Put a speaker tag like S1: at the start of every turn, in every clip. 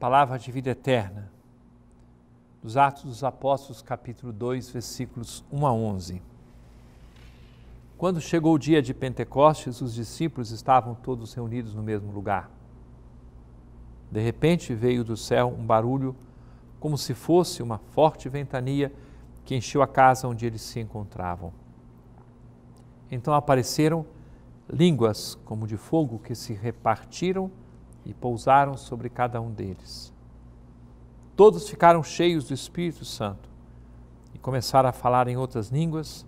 S1: palavra de vida eterna. Dos Atos dos Apóstolos, capítulo 2, versículos 1 a 11. Quando chegou o dia de Pentecostes, os discípulos estavam todos reunidos no mesmo lugar. De repente veio do céu um barulho, como se fosse uma forte ventania que encheu a casa onde eles se encontravam. Então apareceram línguas como de fogo que se repartiram e pousaram sobre cada um deles. Todos ficaram cheios do Espírito Santo e começaram a falar em outras línguas,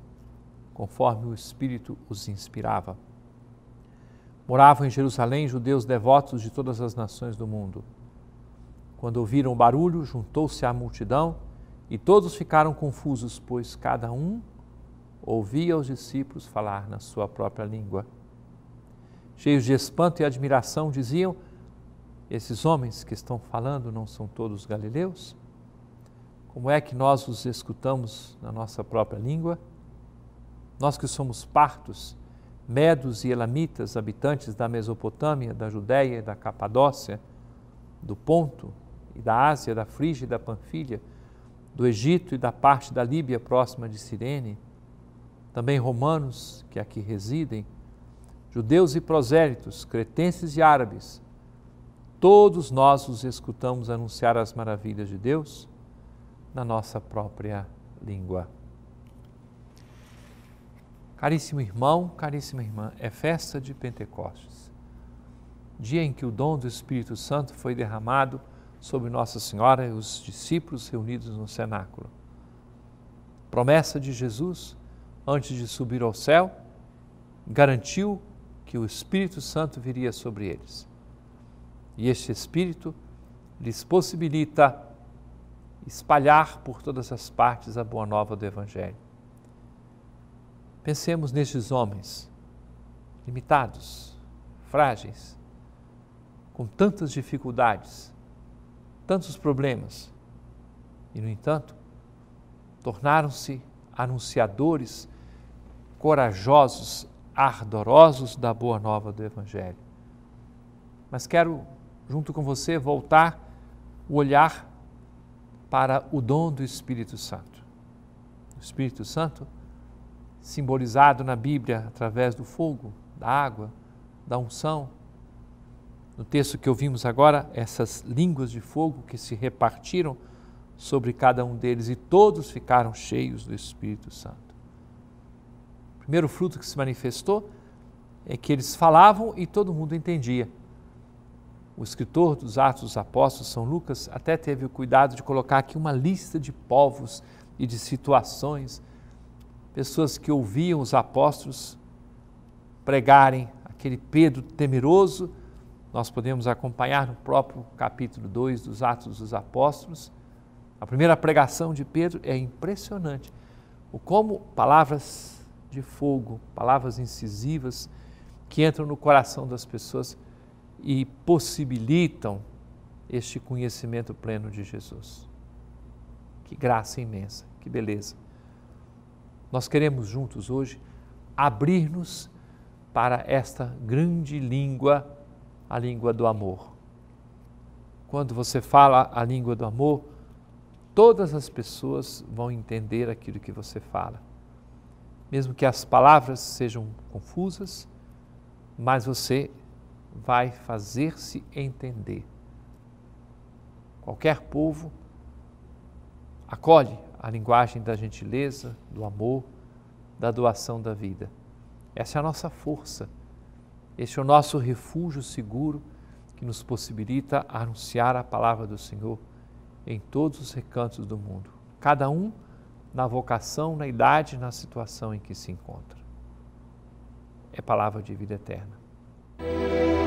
S1: conforme o Espírito os inspirava. Moravam em Jerusalém judeus devotos de todas as nações do mundo. Quando ouviram o barulho, juntou-se a multidão e todos ficaram confusos, pois cada um ouvia os discípulos falar na sua própria língua. Cheios de espanto e admiração, diziam: esses homens que estão falando não são todos galileus? Como é que nós os escutamos na nossa própria língua? Nós que somos partos, medos e elamitas, habitantes da Mesopotâmia, da Judéia e da Capadócia, do Ponto e da Ásia, da Frígia e da Panfilha, do Egito e da parte da Líbia próxima de Cirene, também romanos que aqui residem, judeus e prosélitos, cretenses e árabes, Todos nós os escutamos anunciar as maravilhas de Deus na nossa própria língua. Caríssimo irmão, caríssima irmã, é festa de Pentecostes, dia em que o dom do Espírito Santo foi derramado sobre Nossa Senhora e os discípulos reunidos no cenáculo. Promessa de Jesus, antes de subir ao céu, garantiu que o Espírito Santo viria sobre eles. E este Espírito lhes possibilita espalhar por todas as partes a boa nova do Evangelho. Pensemos nestes homens, limitados, frágeis, com tantas dificuldades, tantos problemas, e, no entanto, tornaram-se anunciadores corajosos, ardorosos da boa nova do Evangelho. Mas quero junto com você, voltar o olhar para o dom do Espírito Santo. O Espírito Santo, simbolizado na Bíblia através do fogo, da água, da unção. No texto que ouvimos agora, essas línguas de fogo que se repartiram sobre cada um deles e todos ficaram cheios do Espírito Santo. O primeiro fruto que se manifestou é que eles falavam e todo mundo entendia o escritor dos Atos dos Apóstolos, São Lucas, até teve o cuidado de colocar aqui uma lista de povos e de situações, pessoas que ouviam os apóstolos pregarem aquele Pedro temeroso. Nós podemos acompanhar no próprio capítulo 2 dos Atos dos Apóstolos. A primeira pregação de Pedro é impressionante. O como palavras de fogo, palavras incisivas que entram no coração das pessoas e possibilitam este conhecimento pleno de Jesus. Que graça imensa, que beleza. Nós queremos juntos hoje abrir-nos para esta grande língua, a língua do amor. Quando você fala a língua do amor, todas as pessoas vão entender aquilo que você fala. Mesmo que as palavras sejam confusas, mas você vai fazer-se entender. Qualquer povo acolhe a linguagem da gentileza, do amor, da doação da vida. Essa é a nossa força, este é o nosso refúgio seguro que nos possibilita anunciar a palavra do Senhor em todos os recantos do mundo, cada um na vocação, na idade, na situação em que se encontra. É palavra de vida eterna.